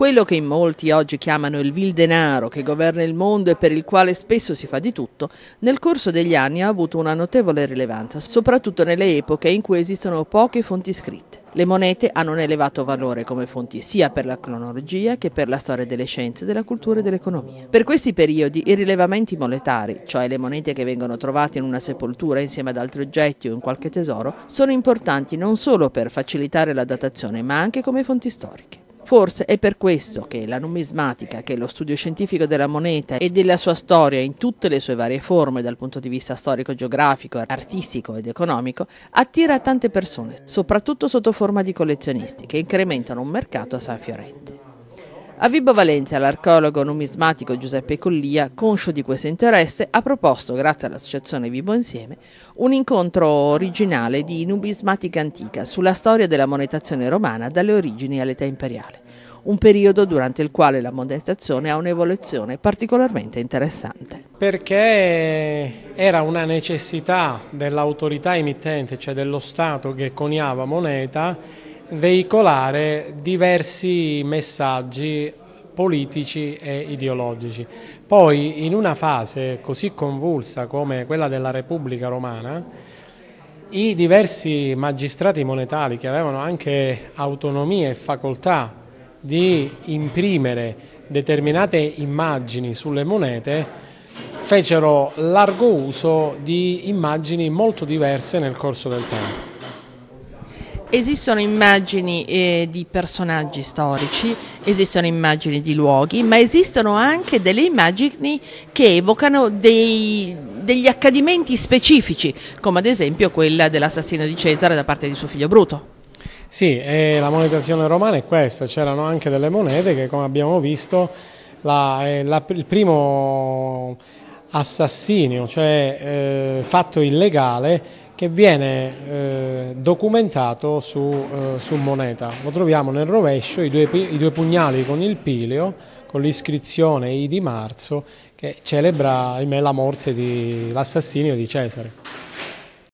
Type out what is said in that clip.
Quello che in molti oggi chiamano il vil denaro che governa il mondo e per il quale spesso si fa di tutto, nel corso degli anni ha avuto una notevole rilevanza, soprattutto nelle epoche in cui esistono poche fonti scritte. Le monete hanno un elevato valore come fonti sia per la cronologia che per la storia delle scienze, della cultura e dell'economia. Per questi periodi i rilevamenti monetari, cioè le monete che vengono trovate in una sepoltura insieme ad altri oggetti o in qualche tesoro, sono importanti non solo per facilitare la datazione ma anche come fonti storiche. Forse è per questo che la numismatica, che è lo studio scientifico della moneta e della sua storia in tutte le sue varie forme dal punto di vista storico, geografico, artistico ed economico, attira tante persone, soprattutto sotto forma di collezionisti, che incrementano un mercato a San fiorente. A Vibo Valencia l'archeologo numismatico Giuseppe Collia, conscio di questo interesse, ha proposto, grazie all'associazione Vibo Insieme, un incontro originale di numismatica antica sulla storia della monetazione romana dalle origini all'età imperiale, un periodo durante il quale la monetazione ha un'evoluzione particolarmente interessante. Perché era una necessità dell'autorità emittente, cioè dello Stato che coniava moneta, veicolare diversi messaggi politici e ideologici. Poi in una fase così convulsa come quella della Repubblica Romana, i diversi magistrati monetari che avevano anche autonomia e facoltà di imprimere determinate immagini sulle monete, fecero largo uso di immagini molto diverse nel corso del tempo. Esistono immagini eh, di personaggi storici, esistono immagini di luoghi, ma esistono anche delle immagini che evocano dei, degli accadimenti specifici, come ad esempio quella dell'assassino di Cesare da parte di suo figlio Bruto. Sì, la monetazione romana è questa, c'erano anche delle monete che come abbiamo visto la, eh, la, il primo assassinio, cioè eh, fatto illegale che viene eh, documentato su, eh, su, moneta. Lo troviamo nel rovescio, i due, i due pugnali con il pileo, con l'iscrizione I di marzo, che celebra ahimè, la morte dell'assassinio di Cesare.